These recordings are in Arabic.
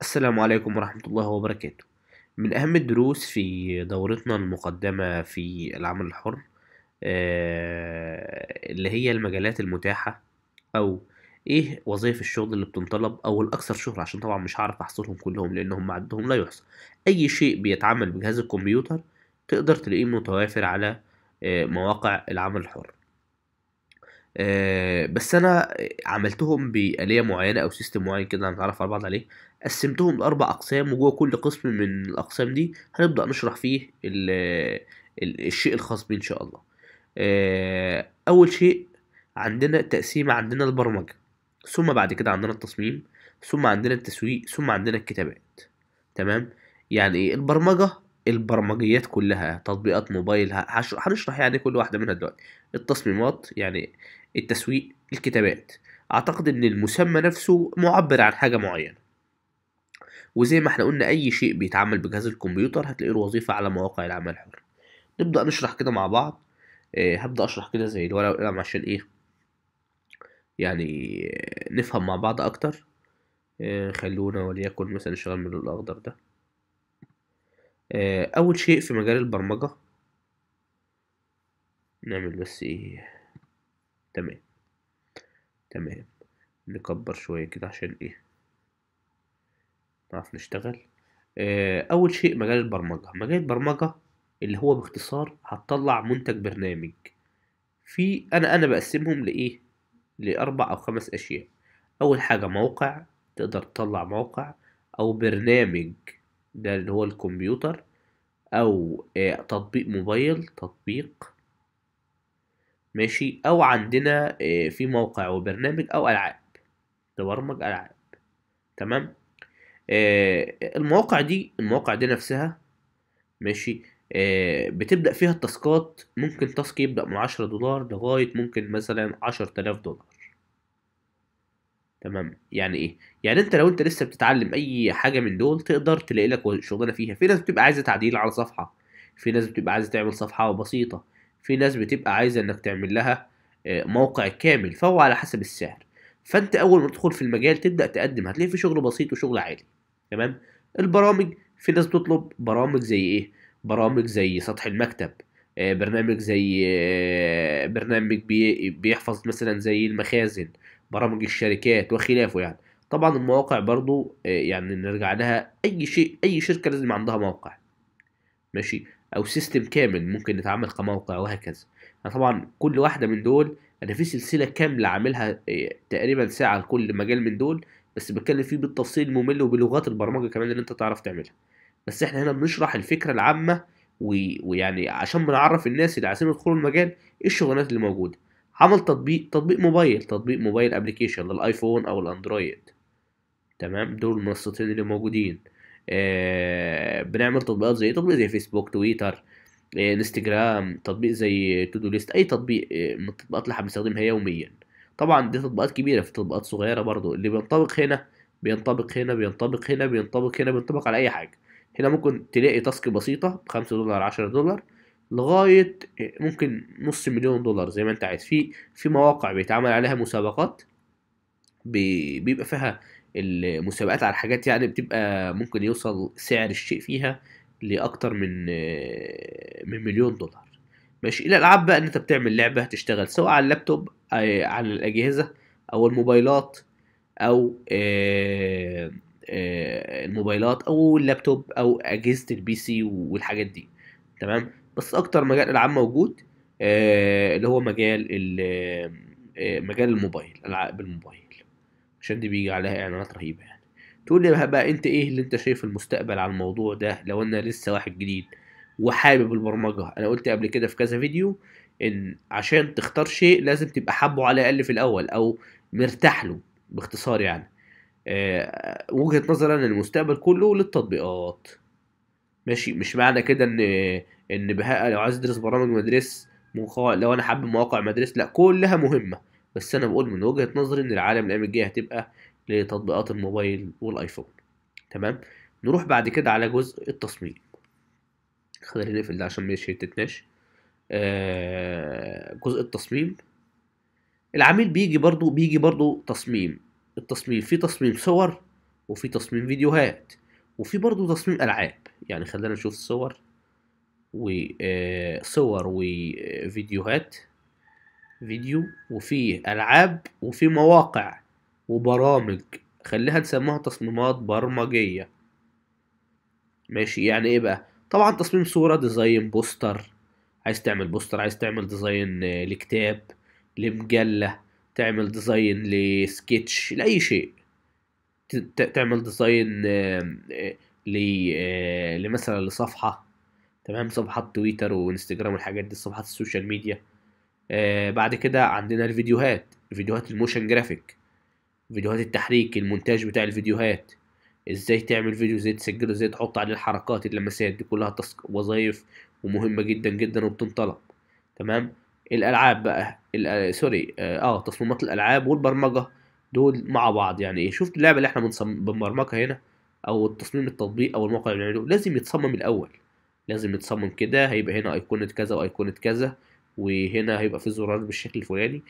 السلام عليكم ورحمة الله وبركاته من أهم الدروس في دورتنا المقدمة في العمل الحر آه، اللي هي المجالات المتاحة أو إيه وظائف الشغل اللي بتنطلب أو الأكثر شهرة عشان طبعا مش هعرف أحصرهم كلهم لأنهم عددهم لا يحصى أي شيء بيتعمل بجهاز الكمبيوتر تقدر تلاقيه متوافر على آه، مواقع العمل الحر آه، بس انا عملتهم باليه معينه او سيستم معين كده هنتعرف على بعض عليه قسمتهم لاربع اقسام وجوه كل قسم من الاقسام دي هنبدا نشرح فيه الـ الـ الشيء الخاص بيه ان شاء الله آه، اول شيء عندنا تقسيم عندنا البرمجه ثم بعد كده عندنا التصميم ثم عندنا التسويق ثم عندنا الكتابات تمام يعني البرمجه البرمجيات كلها تطبيقات موبايل هنشرح يعني كل واحده منها دلوقتي التصميمات يعني التسويق الكتابات اعتقد ان المسمى نفسه معبر عن حاجه معينه وزي ما احنا قلنا اي شيء بيتعمل بجهاز الكمبيوتر هتلاقي له وظيفه على مواقع العمل الحر نبدا نشرح كده مع بعض اه هبدا اشرح كده زي الورقه والقلم عشان ايه يعني نفهم مع بعض اكتر اه خلونا وليكن مثلا شغال من الاخضر ده آه، أول شيء في مجال البرمجة نعمل بس إيه تمام تمام نكبر شوية كده عشان إيه نعرف نشتغل آه، أول شيء مجال البرمجة مجال البرمجة اللي هو باختصار هتطلع منتج برنامج في أنا أنا بقسمهم لإيه لأربع أو خمس أشياء أول حاجة موقع تقدر تطلع موقع أو برنامج ده اللي هو الكمبيوتر او آه، تطبيق موبايل تطبيق ماشي او عندنا آه، في موقع وبرنامج او العاب تبرمج العاب تمام آه، المواقع دي المواقع دي نفسها ماشي بتبدأ فيها التاسكات ممكن تاسك يبدأ من عشرة دولار لغاية ممكن مثلا عشرة آلاف دولار تمام يعني ايه يعني انت لو انت لسه بتتعلم اي حاجه من دول تقدر تلاقي لك شغلانه فيها في ناس بتبقى عايزه تعديل على صفحه في ناس بتبقى عايزه تعمل صفحه بسيطه في ناس بتبقى عايزه انك تعمل لها آه، موقع كامل فهو على حسب السعر فانت اول ما تدخل في المجال تبدا تقدم هتلاقي في شغل بسيط وشغل عالي تمام البرامج في ناس بتطلب برامج زي ايه برامج زي سطح المكتب آه، برنامج زي آه، برنامج بيحفظ مثلا زي المخازن برامج الشركات وخلافه يعني طبعا المواقع برضو آه، يعني نرجع لها اي شيء اي شركه لازم عندها موقع ماشي او سيستم كامل ممكن يتعمل كموقع وهكذا يعني طبعا كل واحده من دول انا في سلسله كامله عاملها آه، تقريبا ساعه لكل مجال من دول بس بتكلم فيه بالتفصيل الممل وبلغات البرمجه كمان اللي انت تعرف تعملها بس احنا هنا بنشرح الفكره العامه ويعني عشان بنعرف الناس اللي عايزين يدخلوا المجال ايه الشغلانات اللي موجوده عمل تطبيق تطبيق موبايل تطبيق موبايل ابلكيشن للايفون او الاندرويد تمام دول المنصتين اللي موجودين آه بنعمل تطبيقات زي تطبيق زي فيسبوك تويتر آه انستجرام تطبيق زي تودو ليست اي تطبيق آه من التطبيقات اللي احنا بنستخدمها يوميا طبعا دي تطبيقات كبيره في تطبيقات صغيره برضو اللي بينطبق هنا بينطبق هنا بينطبق هنا بينطبق هنا بينطبق على اي حاجه هنا ممكن تلاقي تاسك بسيطه بخمسة دولار عشرة دولار لغايه آه، ممكن نص مليون دولار زي ما انت عايز في في مواقع بيتعمل عليها مسابقات بيبقى فيها المسابقات على الحاجات يعني بتبقى ممكن يوصل سعر الشيء فيها لاكتر من آه، من مليون دولار ماشي الالعاب بقى ان انت بتعمل لعبه تشتغل سواء على اللابتوب آه، على الاجهزه او الموبايلات او الموبايلات او اللابتوب او اجهزه البي سي والحاجات دي تمام بس اكتر مجال العاب موجود آه، اللي هو مجال آه، مجال الموبايل العاب الموبايل عشان دي بيجي عليها اعلانات رهيبه يعني تقول لي بقى انت ايه اللي انت شايف المستقبل على الموضوع ده لو انا لسه واحد جديد وحابب البرمجه انا قلت قبل كده في كذا فيديو ان عشان تختار شيء لازم تبقى حابه على الاقل في الاول او مرتاح له باختصار يعني أه وجهه نظري انا المستقبل كله للتطبيقات ماشي مش معنى كده ان ان بهاء لو عايز ادرس برامج مدرس لو انا حابب مواقع مدرس لا كلها مهمه بس انا بقول من وجهه نظري ان العالم الايام الجايه هتبقى لتطبيقات الموبايل والايفون تمام نروح بعد كده على جزء التصميم خلينا نقفل ده عشان ما يتتناش آه جزء التصميم العميل بيجي برضو بيجي برضو تصميم التصميم في تصميم صور وفي تصميم فيديوهات وفي برضه تصميم العاب يعني خلينا نشوف صور وصور آه، وفيديوهات آه، فيديو وفي العاب وفي مواقع وبرامج خليها نسميها تصميمات برمجيه ماشي يعني ايه بقى طبعا تصميم صوره ديزاين بوستر عايز تعمل بوستر عايز تعمل ديزاين آه، لكتاب لمجله تعمل ديزاين لسكتش لاي شيء تعمل ديزاين آه، آه، لمثلا لصفحه تمام صفحات تويتر وانستجرام والحاجات دي صفحات السوشيال ميديا آه، بعد كده عندنا الفيديوهات فيديوهات الموشن جرافيك فيديوهات التحريك المونتاج بتاع الفيديوهات ازاي تعمل فيديو ازاي تسجله ازاي تحط عليه الحركات اللمسات دي كلها وظايف ومهمه جدا جدا وبتنطلب تمام الالعاب بقى سوري اه تصميمات الالعاب والبرمجه دول مع بعض يعني شفت اللعبه اللي احنا بنبرمجها هنا او التصميم التطبيق او الموقع اللي بنعمله لازم يتصمم الاول لازم يتصمم كده هيبقى هنا ايقونه كذا وايقونه كذا وهنا هيبقى في زرار بالشكل الفلاني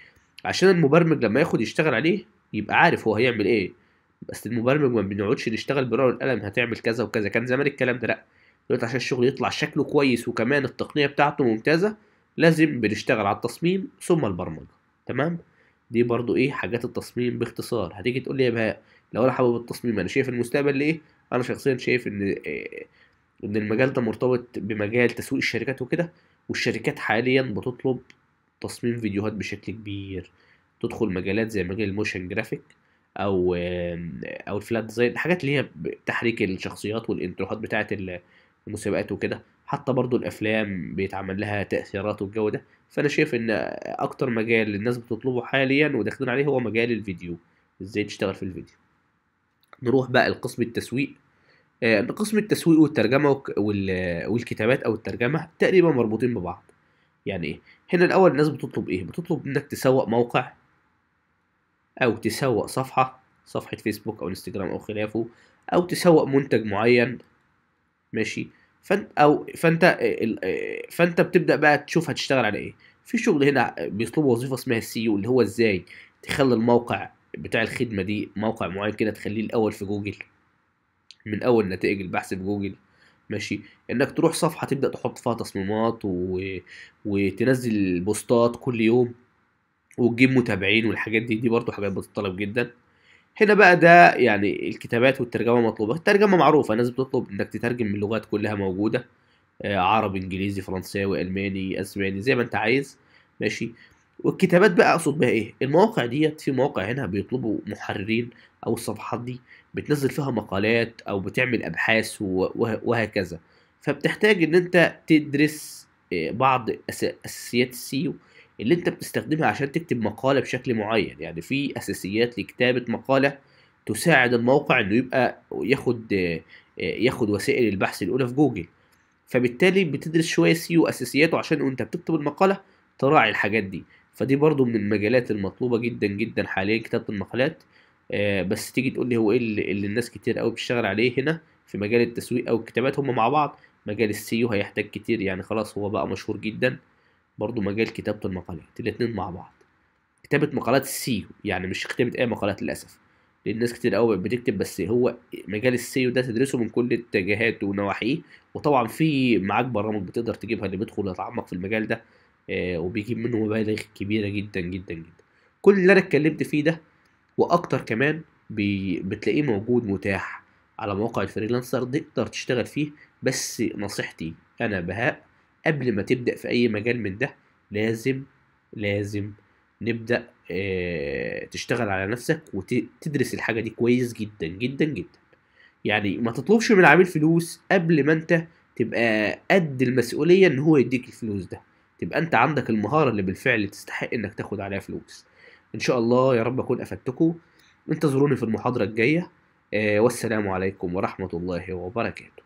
عشان المبرمج لما ياخد يشتغل عليه يبقى عارف هو هيعمل ايه بس المبرمج ما بنقعدش نشتغل بالورقه والقلم هتعمل كذا وكذا كان زمان الكلام ده لا دلوقتي عشان الشغل يطلع شكله كويس وكمان التقنيه بتاعته ممتازه لازم بنشتغل على التصميم ثم البرمجه تمام دي برضو ايه حاجات التصميم باختصار هتيجي تقول لي يا بهاء لو انا حابب التصميم انا شايف المستقبل ليه انا شخصيا شايف ان آه، ان المجال ده مرتبط بمجال تسويق الشركات وكده والشركات حاليا بتطلب تصميم فيديوهات بشكل كبير تدخل مجالات زي مجال الموشن جرافيك او او الفلات ديزاين الحاجات اللي هي تحريك الشخصيات والانتروهات بتاعه المسابقات وكده حتى برضو الافلام بيتعمل لها تاثيرات والجودة فانا شايف ان اكتر مجال الناس بتطلبه حاليا وداخلين عليه هو مجال الفيديو ازاي تشتغل في الفيديو نروح بقى لقسم التسويق آه، قسم التسويق والترجمة والكتابات أو الترجمة تقريبا مربوطين ببعض يعني إيه؟ هنا الأول الناس بتطلب إيه؟ بتطلب إنك تسوق موقع أو تسوق صفحة صفحة فيسبوك أو انستجرام أو خلافه أو تسوق منتج معين ماشي فانت او فانت فانت بتبدا بقى تشوف هتشتغل على ايه في شغل هنا بيطلبوا وظيفه اسمها السي او اللي هو ازاي تخلي الموقع بتاع الخدمه دي موقع معين كده تخليه الاول في جوجل من اول نتائج البحث في جوجل ماشي انك تروح صفحه تبدا تحط فيها تصميمات و... وتنزل بوستات كل يوم وتجيب متابعين والحاجات دي دي برضو حاجات بتطلب جدا هنا بقى ده يعني الكتابات والترجمة مطلوبة الترجمة معروفة الناس بتطلب انك تترجم من لغات كلها موجودة آه، عربي انجليزي فرنساوي الماني اسباني زي ما انت عايز ماشي والكتابات بقى اقصد بها ايه المواقع ديت في مواقع هنا بيطلبوا محررين او الصفحات دي بتنزل فيها مقالات او بتعمل ابحاث وهكذا فبتحتاج ان انت تدرس آه، بعض اساسيات السيو اللي انت بتستخدمها عشان تكتب مقالة بشكل معين يعني في اساسيات لكتابة مقالة تساعد الموقع انه يبقى ياخد ياخد وسائل البحث الاولى في جوجل فبالتالي بتدرس شوية سيو اساسياته عشان وانت بتكتب المقالة تراعي الحاجات دي فدي برضو من المجالات المطلوبة جدا جدا حاليا كتابة المقالات آه، بس تيجي تقول لي هو ايه اللي, اللي الناس كتير قوي بتشتغل عليه هنا في مجال التسويق او الكتابات هم مع بعض مجال السيو هيحتاج كتير يعني خلاص هو بقى مشهور جدا برضو مجال كتابة المقالات الاتنين مع بعض كتابة مقالات السيو يعني مش كتابة أي مقالات للأسف لأن ناس كتير قوي بتكتب بس هو مجال السيو ده تدرسه من كل اتجاهاته ونواحيه وطبعا في معاك برامج بتقدر تجيبها اللي بيدخل يتعمق في المجال ده آه، وبيجيب منه مبالغ كبيرة جدا جدا جدا كل اللي أنا اتكلمت فيه ده وأكتر كمان بتلاقيه موجود متاح على مواقع الفريلانسر تقدر تشتغل فيه بس نصيحتي أنا بهاء قبل ما تبدأ في أي مجال من ده لازم لازم نبدأ آه، تشتغل على نفسك وتدرس الحاجة دي كويس جدا جدا جدا يعني ما تطلبش من العميل فلوس قبل ما انت تبقى قد المسؤولية ان هو يديك الفلوس ده تبقى انت عندك المهارة اللي بالفعل تستحق انك تاخد عليها فلوس ان شاء الله يا رب اكون افدتكم انتظروني في المحاضرة الجاية آه، والسلام عليكم ورحمة الله وبركاته